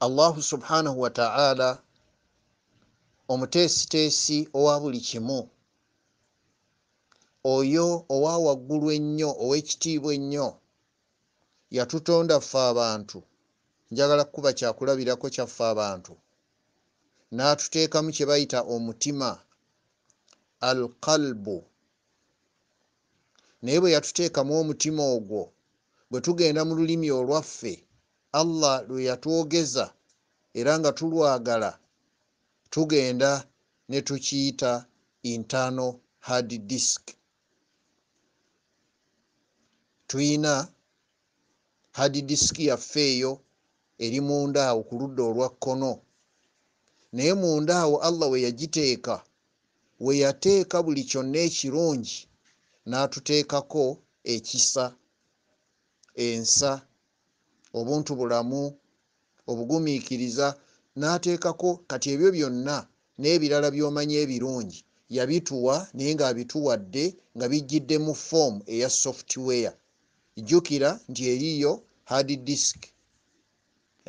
allahu subhanahu wataala omuteesiteesi owa buli kimu oyo owa waggulu ennyo ow'ekitiibwa ennyo yatutonda ffe abantu njagala kukuba kyakulabirako kyaffe abantu n'atuteekamu kye bayita omutima al kalbu naye bwe yatuteekamu omutima ogwo bwe tugenda mu lulimi olwaffe allah lwe yatwogeza era nga tulwagala tugenda ne tukiyita intano hard disk tuyina hard disk yaffe eyo eri munda awo ku ludda olwa kkono naye munda awo allah we yagiteeka we yateeka buli kyonna ekirungi n'atuteekako ekisa ensa obuntu bulamu obugumiikiriza n'ateekako kati ebyo byonna n'ebirala by'omanyi ebirungi yabituwa naye ng'abituwadde nga bijjiddemu foomu eya software jjukira nti eriyo hard disk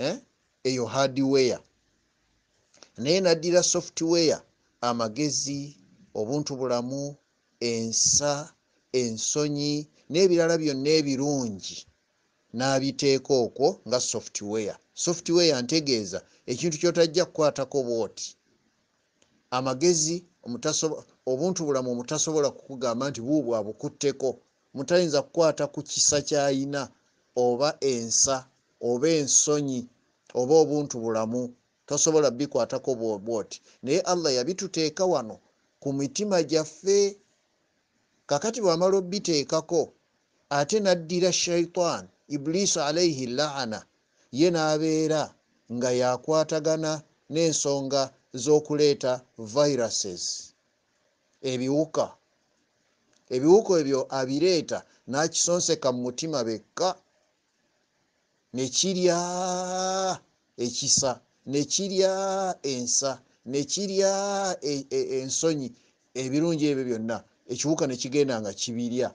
eh, eyo hardware naye naddira software amagezi obuntu bulamu ensa ensonyi n'ebirala byonna ebirungi n'abiteeka okwo nga software software ntegeeza ekintu kyotajja kukwatako bwoti amagezi obuntu bulamu omutasobola kukugamba nti buubwa bukutteko mutayinza kukwata ku kisa kyayina oba ensa oba ensonyi oba obuntu bulamu tosobola bikwatako bwoti naye allah yabituteeka wano ku mitima gyaffe kakati bwamala obiteekako ate naddira shaitaani iburisa alaihi laana ye n'abeera nga yakwatagana n'ensonga z'okuleeta viruses ebiwuka ebiwuka ebyo abireeta n'akisonseka mu mutima bekka nekirya ekisa nekirya ensa nekirya e, e, ensonyi ebirungi ebyo byonna ekiwuka nekigenda nga kibirya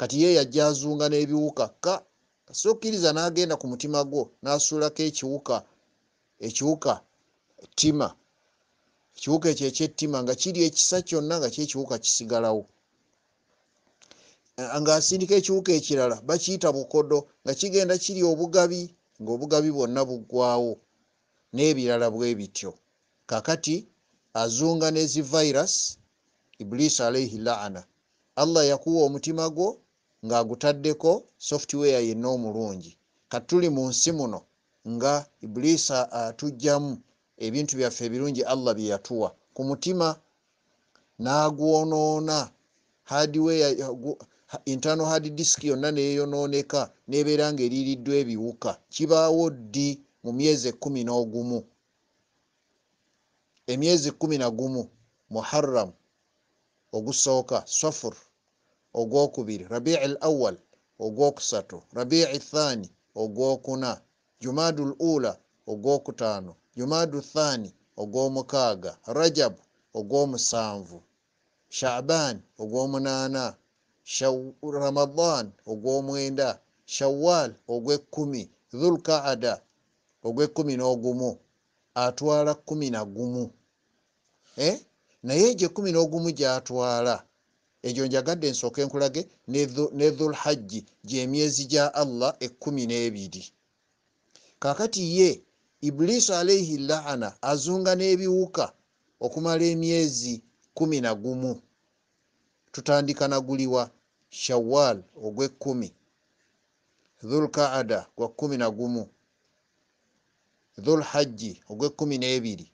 kati ye yajjanzunga n'ebiwuka ka asookiriza n'agenda ku mutima gwo n'asuulako ekiwuka ekiwuka ttima ekiwuka ekyo ekyettima nga kiri ekisa kyonna nga kyekiwuka kisigalawo eh, ng'asindika ekiwuka ekirala bakiyita bukodo nga kigenda kiri obugabi ngaobugabi bwonna buggwawo n'ebirala bwe bityo kakati azunga n'ezi vairas ibuliisi alaihi laana allah yakuwa omutima gwo ng'agutaddeko software yenna omulungi katuli mu nsi muno nga iburisa atujjamu uh, ebintu byaffe ebirungi allah bye yatuwa ku mutima n'agwonoona internal hard disk yonna neyonooneka nebeera nga eririddwa ebiwuka kibaawo ddi mu myezi ekumi n'ogumu emyezi kumi nagumu muharram ogusooka safur ogwokubiri rabic al awal ogwokusatu rabic thani ogwokuna jumaadu l ula ogwokutaano jumaadu thani ogwomukaaga rajabu ogwomusanvu shaban ogwomunaana ramadan ogwomwenda shawal ogwekumi dhulkaada ogwekumi n'ogumu atwala kumi nagumu eh? naye egyo ekumi n'ogumu gyatwala ejo njagadde ensooka enkulage ne dhulhajji gyemyezi gya allah ekumi n'ebiri kakati ye iburisu alaihi laana azunga n'ebiwuka okumala emyezi kumi na gumu tutandika na guliwa shawal ogwekumi dhulkaada gwa kumi na gumu dhulhajji ogwekumi n'ebiri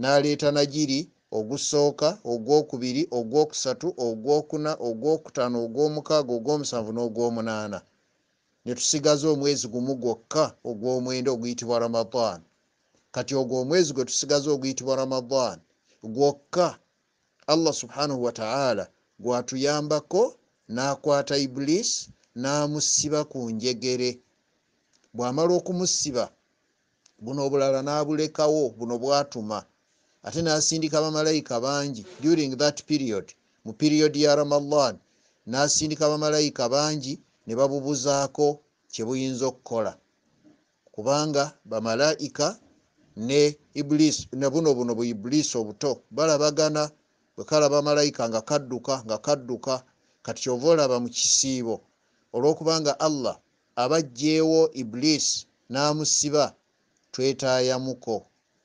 naleeta najiri ogusooka ogwokubiri ogwokusatu ogwokuna ogwokutaano ogwomukaaga ogwomusanvu n'ogwomunaana netusigaza omwezi gumu gwokka ogwomwenda oguyitibwa ramadan kati ogwo omwezi gwe tusigaza oguyitibwa ramadan gwokka allah subhanahu wataala gwatuyambako n'akwata iburisi n'amusiba ku njegere bw'amala okumusiba buno obulala n'abulekawo buno bwatuma ate nasindika bamalayika bangi during that period mu period ya ramadan nasindika bamalayika bangi nebabubuzaako kyebuyinza okukola kubanga bamalayika ne iblis nebuno buno bu iblis obuto balabagana bwekalaba malayika nga kadduka nga kadduka kati kyova olaba mu kisiibo olwokubanga allah abajjeewo iblis namusiba twetayamuko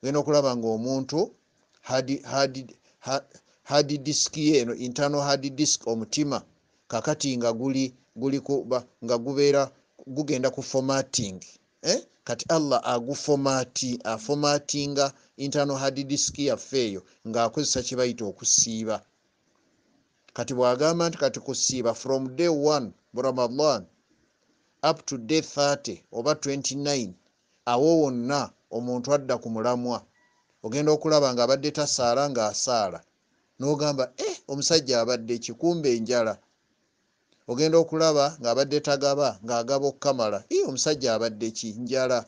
gena okulaba ngaomuntu hadidisiki yeeno intano hadidisk omutima kakati nga guli guli nga gubeera gugenda ku formating eh? kati allah agufomati afomatinga intano hadidisiki yaffe eyo ng'akozesa kye bayita okusiiba kati bwagamba nti kati kusiiba from day one ramadan up to day 30 oba 29 awo wonna omuntu adda ku mulamwa ogenda okulaba ngaabadde tasaala ngaasaala nogamba e omusajja abadde kikumba enjala ogenda okulaba ngaabadde tagaba ngaagaba okukamala i eh, omusajja abadde kinjala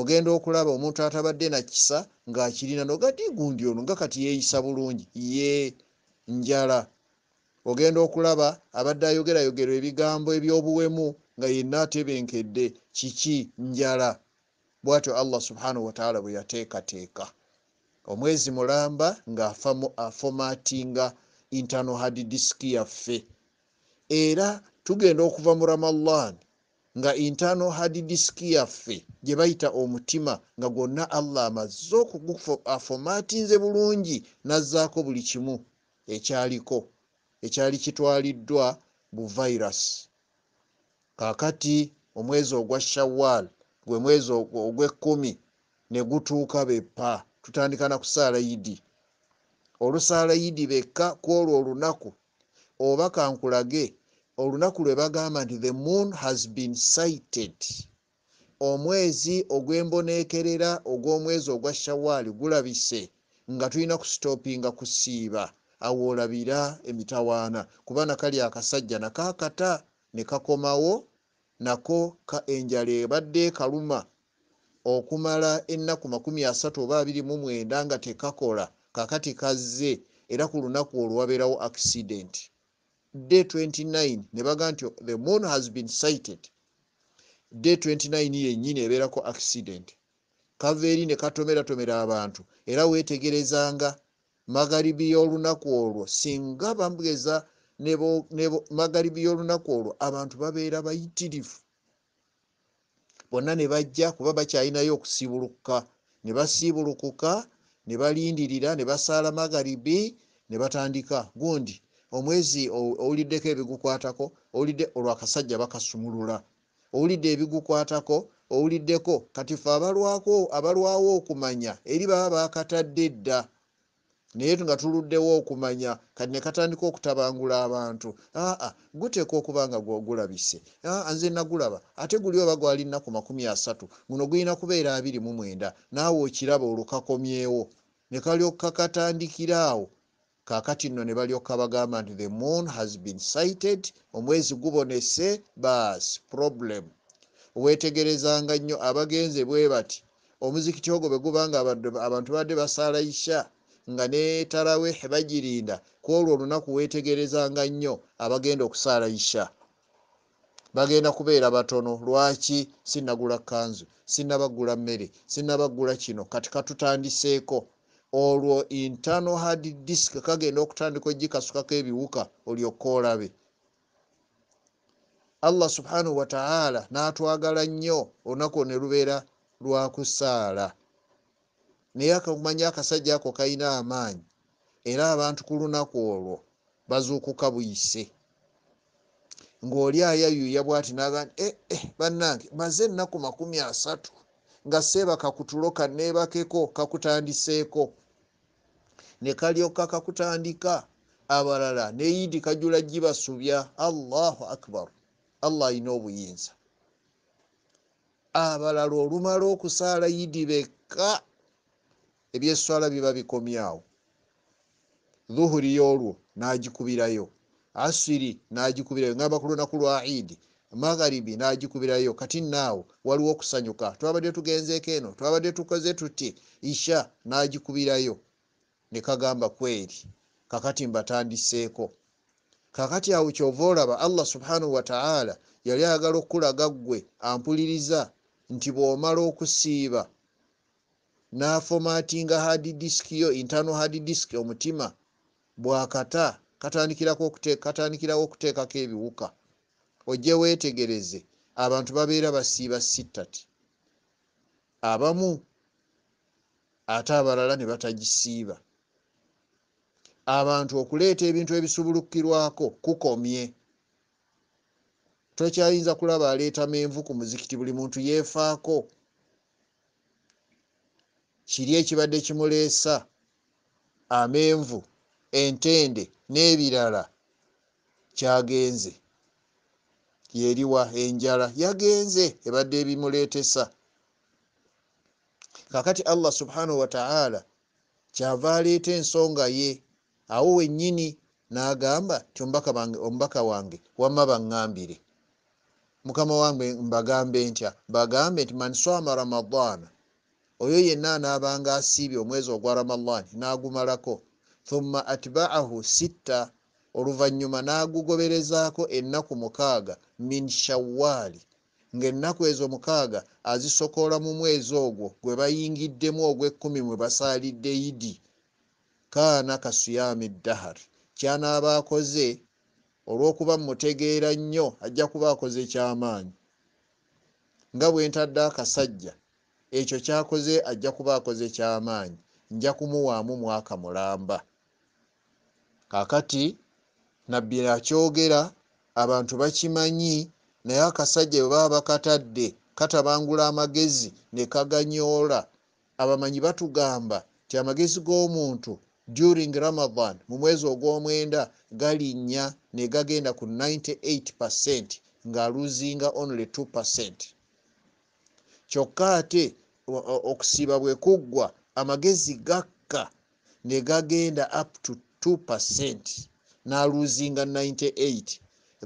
ogenda okulaba omuntu atabadde nakisa ngaakirina nogati eh, gundi ono nga kati yeeyisa bulungi ye njala ogenda okulaba abadde ayogerayogera ebigambo ebyobuwemu nga yenna atebenkedde kiki njala bwatyo allah subhanahu wataala bwe yateekateeka omwezi mulamba ngaafomatinga internal hard disk yaffe era tugenda okuva mu ramallan nga internal hard disk yaffe gye bayita omutima nga gwonna allah amaze okugufomatinze bulungi nazzaako buli kimu ekyaliko ekyali kitwaliddwa buvairas kakati omwezi ogwa shawal gwe mwezi ogwekumi negutuuka bepa tutandika na kusaala yidi olusaala yidi bekka kwolwo olunaku oba kankulage olunaku lwe bagamba nti the moon has been sited omwezi ogwembonekerera ogw'omwezi ogwa shawaali gulabise nga tulina kusitopinga kusiiba awo olabira emitawaana kuba nakali akasajja nakakata nekakomawo nako enjala ebadde kaluma okumala ennaku 329 nga tekakola kakati kazze era ku lunaku olwabeerawo accident day 29 nebaga nti the moon has been sited day 29 yennyini ebeerako accident kava eri ne katomeratomera abantu era weetegerezanga magaribi y'olunaku olwo singa bamugeza magalibi y'olunaku olwo abantu babeera bayitirivu bonna ne bajja kuba bakyalinayo okusibulukuka ne basibulukuka ne balindirira ne basaala magalibi ne batandika gundi omwezi owuliddeko ebigukwatako owulidde olwakasajja bakasumulula owulidde ebigukwatako owuliddeko kati fe abalwawo okumanya eri baba bakatadde dda naye nga tuluddewo okumanya kati nekatandika okutabangula abantu aa guteekwa okuba nga gulabise nze nagulaba ate guli oba gwali nnaku makumi asatu guno gulina kubeera abiri mu mwenda naawe okiraba olukakomyewo nekalyokka katandikira awo kaakati nno ne balyokka bagamba nti the moon has been cited omwezi gubonese bas problem weetegerezanga nnyo abagenze bwe bati omuzikiti ogwo bwe gubanga abantu badde basaala isha nga netalawe bagirinda kuolwo olunaku wetegerezanga nnyo abagenda okusaala isha bagenda kubeera batono lwaki sinagula kanzu sinabagula mmere sinabagula kino kati katutandiseeko olwo intano hard disk kagenda okutandika ojikasukako ebiwuka olyokka olabe allah subhanahu wataala n'atwagala nnyo olunaku ne lubeera lwakusaala naye akamanya akasajja ako kalina amaanyi era abantu ku lunaku olwo bazuukuka buyise ngaoli ayayuya bwati nagani ee eh, eh, bannange maze ennaku makumi asatu nga seeba kakutulo kanneebakeko kakutandiseeko ne kalyoka kakutandika abalala neyidi kajula gibasubya allahu akbar allah ayina obuyinza abalala olumala okusaala yidi bekka ebyeswala biba bikomyawo dhuhuri yolwo nagikubirayo asiri nagikubirayo ŋamba ku lunaku lwa idi magharibi nagikubirayo kati naawo waliwo okusanyuka twabadde tugenzeko eno twabadde tukoze tuti isha nagikubirayo nekagamba kweri kakati mbatandiseeko kakati awo kyova olaba allah subhanahu wataala yali ayagala okulaga ggwe ampuliriza nti bwomala okusiiba nafomatinga hadi disiki yo intano hadi disiki omutima bwakata katandikirako okuteekako ebiwuka ojje weetegereze abantu babeera basiiba sitat abamu ate abalala ne batagisiiba abantu okuleeta ebintu ebisubulukirwako kukomye tokyayinza kulaba aleetamu envu ku muzikiti buli muntu yeefaako kiri ekibadde kimuleesa amenvu entende n'ebirala kyagenze yeriwa enjala yagenze ebadde ebimuleetesa kakati allah subhanahu wataala kyava aleeta ensonga ye awo wennyini n'agamba ti omubaka wange wamma baŋambire mukama wange mbagambe ntya bagambe nti man swama ramadaana oyo yenna anaabanga asiibye omwezi ogwa ramadan n'agumalako thumma atibaahu sitta oluvannyuma n'agugoberezaako ennaku mukaaga min shawaali ng'ennaku ezo mukaaga azisokoola mu mwezi ogwo gwe bayingiddemu ogwekkumi mwe basaalidde idi kaana kasuyami ddahar kyanaaba akoze olw'okuba mutegeera nnyo ajja kuba akoze ekyamaanyi nga bwe ntadde akasajja ekyo kyakoze ajja kuba akoze kyamaanyi nja kumuwaamu mwaka mulamba kakati nabbi akyogera abantu bakimanyi naye akasajja bwe baba bakatadde katabangula amagezi ne kaganyoola abamanyi batugamba ti amagezi g'omuntu during ramadan mu mwezi ogw'omwenda galinnya ne gagenda ku 98 nga aluzinga only 2 kyokka ate okusiba bwe kuggwa amagezi gakka ne gagenda up to 2 naluzinga 98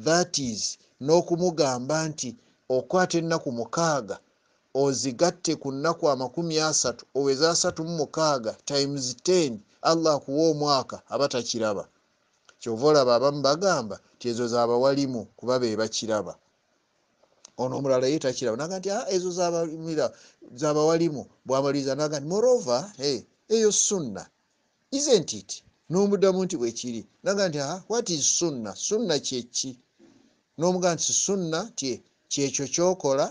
that is n'okumugamba nti okwata ennaku mukaaga ozigatte ku nnaku amakumi asatu oweza asatu mu mukaaga times 10 allah akuwa omwaka aba takiraba kyova olaba abamu bagamba tyezo zabawalimu kuba be bakiraba ono omulala ye takiraba naga nti ah, ezo zabamira zabawalimu bwamaliriza naga nti morova eyo sunna isnt it nomuddamu nti bwekiri naga nti ah, wat is sunna sunna kyeki nomugaa nti sunna kyekyo kyokola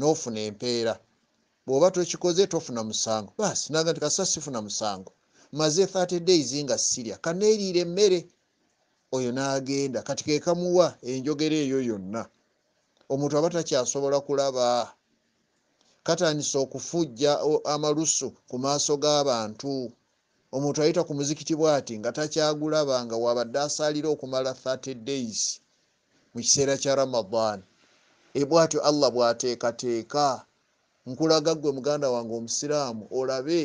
nofuna empeera bwoba tokikoze tofuna musango basi naga nti kasa sifuna musango maze 30 days nga sirya kaneriire emmere oyo nagenda kati kekamuwa enjogera eyo yonna omuntu aba takyasobola kulaba katandisa okufujja amalusu ku maaso g'abantu omuntu ayita ku muzikiti bwati nga takyagulaba nga wabadde asalira okumala 30 days mu kiseera kya ramadan ebwatyo allah bwateekateeka nkulaga ggwe muganda wange omusiraamu olabe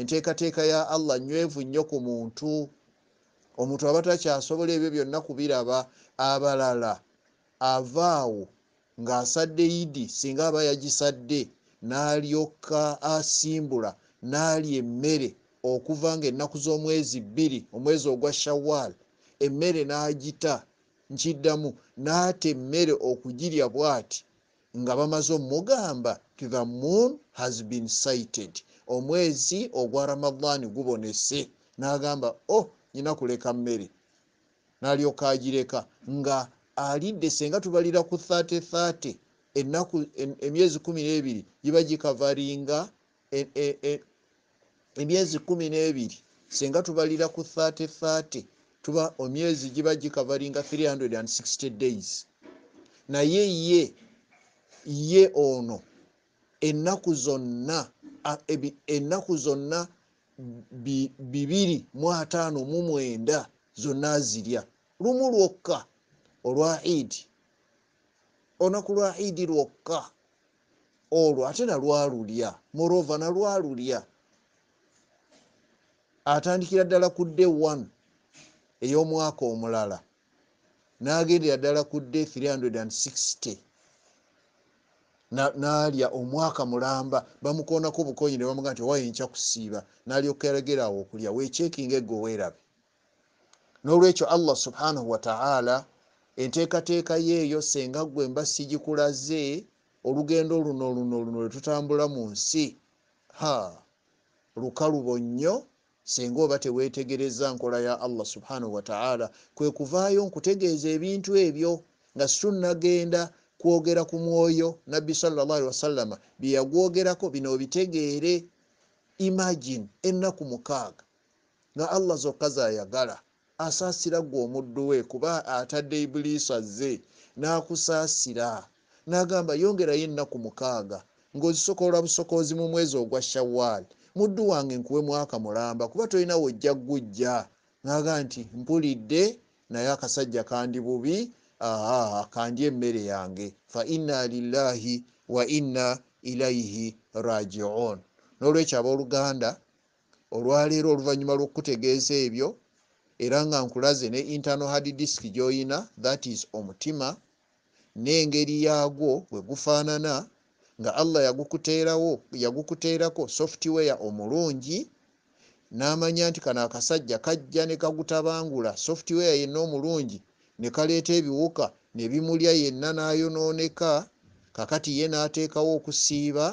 enteekateeka ya allah nywevu nnyo ku muntu omuntu aba takyasobola ebyo byonna kubiraba abalala avaawo ng'asadde yidi singa aba yagisadde n'alyoka asimbula n'alya emmere okuva ng'ennaku z'omwezi bbiri omwezi ogwa shawal emmere n'agita nkiddamu n'ata emmere okugirya bw'ati nga bamaze omugamba the moon has been sited omwezi ogwa ramadaani gubonese n'agamba o oh, nyina kuleka mmere n'alyoka agireka nga alidde senga tubalira ku 3 enaku emyezi 12 giba gikavaringa emyezi 12 senga tubalira ku 3 tuba omyezi giba gikavaringa 360 days naye ye ye ono enaku zonna ennaku zonna bibiri mu ataano mu mwenda zonna azirya lumu lwokka olwa idi olunaku lwa idi lwokka olwo ate nalwalulya morova nalwalulya atandikira ddala ku da one ey'omwaka omulala n'agendera ddala ku da 360 n'alya omwaka mulamba bamukoonako bukonyi ne bamugaa nti owayinca kusiiba n'alyoka eragerawo okulya wekyekinga egowerabe n'olwekyo allah subhanahu wataala enteekateeka yeeyo senga gwe mba sigikulaze olugendo luno luno luno lwetutambula mu nsi ha lukalubo nnyo senga oba teweetegereza nkola ya allah subhanahu wataala kwe kuvaayo nkutegeeza ebintu ebyo nga situnnagenda kwogera ku mwoyo nabbi salllahali wasallama byeyagwogerako bino obitegeere imagine ennaku mukaaga nga allah zokka zayagala asaasira gwe omuddu we kuba atadde ibuliisi azze n'akusaasira n'agamba yongerayo ennaku mukaaga ng'ozisokolola busokoozi mu mwezi ogwa shawaali muddu wange nkuwe mwaka mulamba kuba tolina wojja gujja naga nti mpulidde naye akasajja kandi bubi aaa kandi emmere yange faina lilahi waina ilaihi rajiun n'olwekyo abooluganda olwaleero oluvannyuma lw'okutegeeza ebyo era nga nkulaze ne internal hard disk gyoyina that is omutima n'engeri yagwo bwe gufaanana nga allah yagukuteerawo yagukuteerako software omulungi n'amanya nti kano akasajja kajja ne kagutabangula software yenna omulungi ne kaleeta ebiwuka ne bimulya yenna n'ayonooneka kakati ye n'ateekawo okusiiba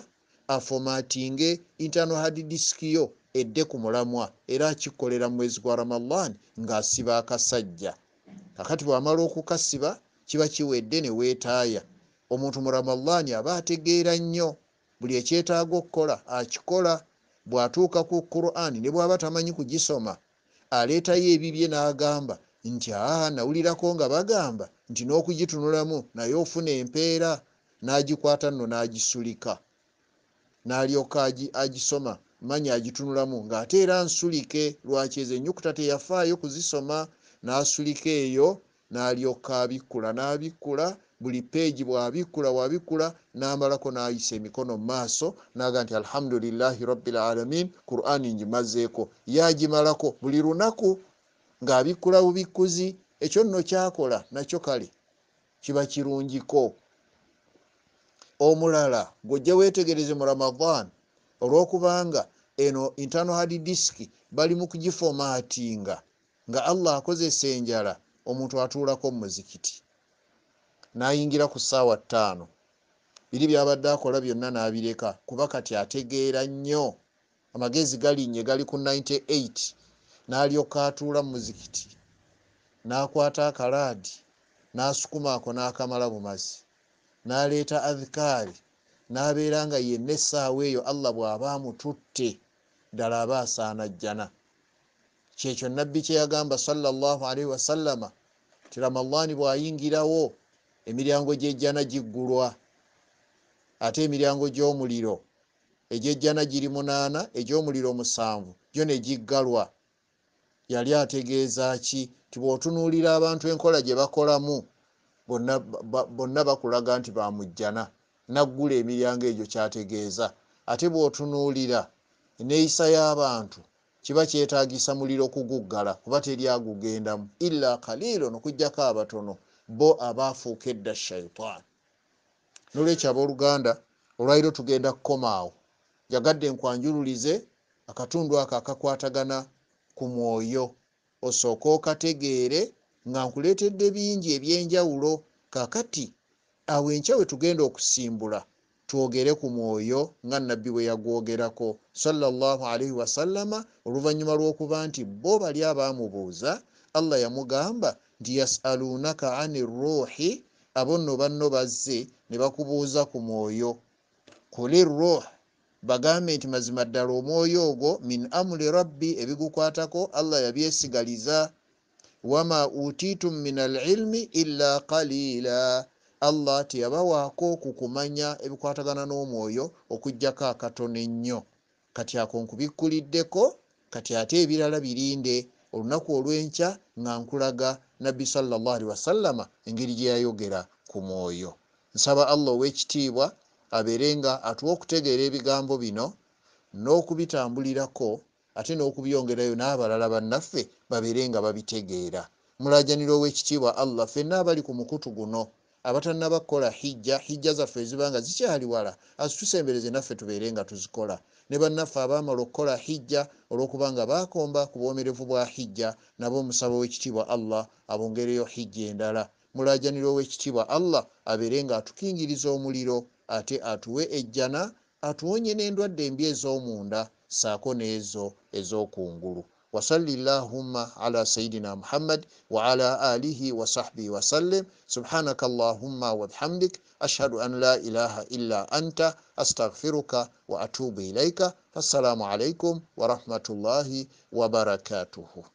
afomatinge internal hard disk yo edde ku mulamwa era akikolera mwezi gwa ramadan ngaasiba akasajja kakati bwamala okukasiba kiba kiwedde neweetaaya omuntu mu ramadan aba ategeera nnyo buli ekyetaaga okukola akikola bwatuuka ku quran ne bwaba tamanyi kugisoma aleetayo ebibye n'agamba nti aa nawulirako nga bagamba nti n'okugitunulamu naye ofuna empeera n'agikwata nno n'agisulika n'alyoka agisoma manya agitunulamu ng'ate era nsulike lwaki ezo ennyukuta teyafaayo kuzisoma n'asulika eyo n'alyoka abikkula n'abikkula buli peegi bwabikkula wabikkula n'amalako n'ayisa emikono mu maaso n'aga nti alhamdulilahi rabbilalamin qurani ngimazeeko yagimalako buli lunaku ng'abikkula bubikkuzi ekyo nno kyakola nakyo kale kiba kirungiko omulala gwojja weetegereze mu ramadan olwokubanga eno intano hadi disiki bali mu kugifomaatinga nga allah akozesa enjala omuntu atuulako mumuzikiti nayingira ku saawa ttaano biri byabadde akola byonna nabireka kuba kati ategeera nnyo amagezi galinye gali ku 98 nalyoka atuula mumuzikiti nakwata akalaadi nasukumaako nakamala bumazi naleeta adhikaari n'abeera nga yenna essaawa eyo allah bw'aba amututte ddala aba asaana jjana kyekyo nabbi kyeyagamba salllahalihi wasallama nti ramallaani bw'ayingirawo emiryango gyejjana giggulwa ate emiryango gy'omuliro egyejjana giri munaana egy'omuliro musanvu gyo ne giggalwa yali ategeeza ki ti bw'otunuulira abantu enkola gye bakolamu bonna bakulaga nti bamujjana naggula emiryango egyo kyategeeza ate bw'otunuulira neeyisa y'abantu kiba kyetaagisa muliro kuguggala kuba teri agugendamu ila kaliilo nokugjako abatono bo abaafuuka edda shaitan nolwekyo abooluganda olwaliro tugenda kukoma awo jagadde nkwanjululize akatundu ako akakwatagana ku mwoyo osooke okategeere nga nkuleetedde bingi ebyenjawulo kakati awo enkya we tugenda okusimbula twogere ku mwoyo nga nabbi bwe yagwogerako salllahalaihi wasallama oluvannyuma lw'okuba nti bo bali abaamubuuza allah yamugamba nti yasalunaka ani ruuhi abonno banno bazze ne bakubuuza ku mwoyo kuli ruh bagambe nti mazima ddala omwoyo ogwo min amuli rabbi ebigukwatako allah yabyesigaliza wama utiitum min alilmi illa qaliila allah teyabawaako kukumanya ebikwatagana n'omwoyo okugjako akatono ennyo kati ako nkubikkuliddeko kati ate ebirala birinde olunaku olwenkya nga nkulaga nabbi salllahali wasallama engeri gye yayogera ku mwoyo nsaba allah ow'ekitiibwa abeere nga atuwa okutegeera ebigambo bino n'okubitambulirako ate n'okubyongerayo n'abalala bannaffe babeere nga babitegeera mulajanira ow'ekitiibwa allah fenna abali ku mukutu guno abatannabakola hijja hijja zaffe ezibanga zikyali wala azitusembereze naffe tubeere nga tuzikola ne bannaffe abaamala okukola hijja olwokubanga bakomba ku bwomerevu bwa hijja nabo omusaba w'ekitiibwa allah abongereyo hijja endala mulajanira ow'ekitiibwa allah abeere nga atukingiriza omuliro ate atuwe ejjana atuwonye n'endwadde embi ez'omunda saako n'ezo ez'okungulu وصل اللهم على سيدنا محمد وعلى آله وصحبه وسلم سبحانك اللهم وبحمدك أشهد أن لا إله إلا أنت أستغفرك وأتوب إليك فالسلام عليكم ورحمة الله وبركاته